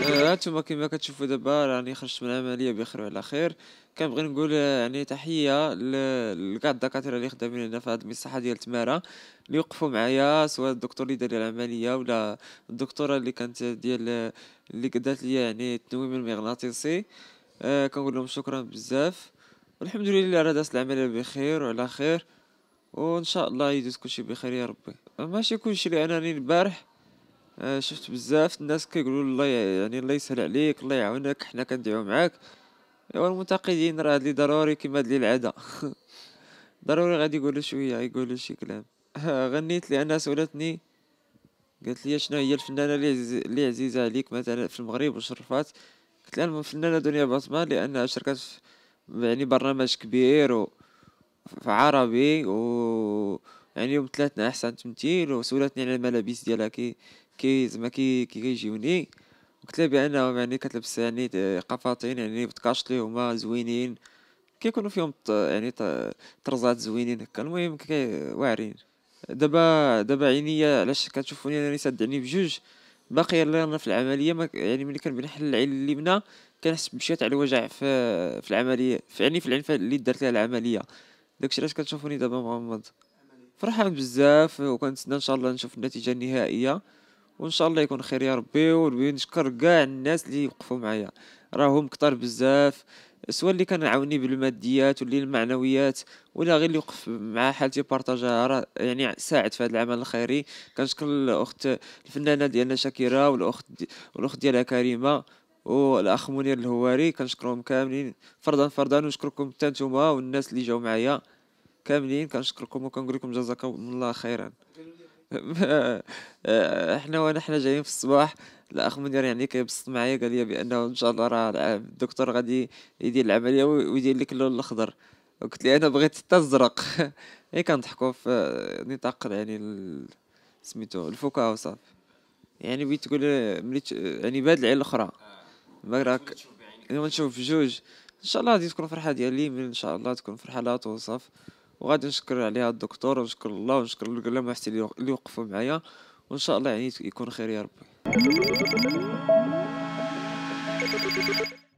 هانتوما آه، كما كتشوفوا دابا راني خرجت من العمليه بخير وعلى خير كنبغي نقول آه، يعني تحيه لكاع الدكاتره اللي خدامين هنا في هذه المساحه ديال تمارا اللي وقفوا معايا سواء الدكتور اللي دار العمليه ولا الدكتوره اللي كانت ديال اللي قدات لي يعني التنويم المغناطيسي آه كنقول لهم شكرا بزاف والحمد لله راه دازت العمليه بخير وعلى خير وان شاء الله يدوز كلشي بخير يا ربي ماشي كلشي لانني البارح آه، شفت بزاف الناس كيقولوا الله يعني الله يسهل عليك الله يعاونك حنا كندعيو معاك ايوا المنتقدين راه هاد لي ضروري كيما هاد لي العاده ضروري غادي يقولوا شويه يقولوا شي كلام غنيت لانها سولتني قالت لي شنو هي الفنانه اللي عزيزه عليك مثلا في المغرب وشرفات قلت لها الفنانه دنيا بصمه لانها شركات يعني برنامج كبير و عربي و يعني يوم ثلاثنا احسن تمثيل وسولتني على الملابس ديالها كي كي زعما كي كيجيوني قلت لها بانهم يعني كتلبس يعني قفاطين يعني بتكاشلي هما زوينين كيكونوا فيهم يعني طرزات زوينين هكا المهم واعرين دابا دابا عينيا علاش كتشوفوني انا عيني بجوج باقي انا في العمليه ما يعني ملي كنحل العين اليمنى كنحس بشي تاع الوجع في في العمليه في يعني في العين اللي درت لها العمليه داكشي علاش كتشوفوني دابا مغمض فرحان بزاف وكنتسنى ان شاء الله نشوف النتيجه النهائيه وان شاء الله يكون خير يا ربي ونشكر كاع الناس اللي وقفوا معايا راهم كتار بزاف سواء اللي كان عاوني بالماديات واللي المعنويات ولا غير اللي وقف مع حالتي بارطاجا يعني ساعد في هذا العمل الخيري كنشكر الاخت الفنانه ديالنا شاكيره والاخت والاخت ديالها كريمه والاخ منير الهواري كنشكرهم كاملين فردا فردا ونشكركم حتى نتوما والناس اللي جاو معايا كاملين كنشكركم وكنقول لكم جزاكم الله خيرا احنا احنا جايين في الصباح الاخ منير يعني كيبسط معايا قال لي بانه ان شاء الله راه الدكتور غادي يدير العمليه ويدير لك اللون الاخضر قلت لي انا بغيت حتى الزرق اي كنضحكوا في نطاق يعني سميتو الفكاهه وصافي يعني بغيت تقول ملي يعني بهاد العين الاخرى ما راك نشوف نشوف جوج ان شاء الله غادي تكون فرحه ديالي من ان شاء الله تكون فرحه لا توصف وغادي نشكر عليها الدكتور ونشكر الله ونشكر الكلام حتى اللي وقفوا معايا وان شاء الله يعني يكون خير يا ربي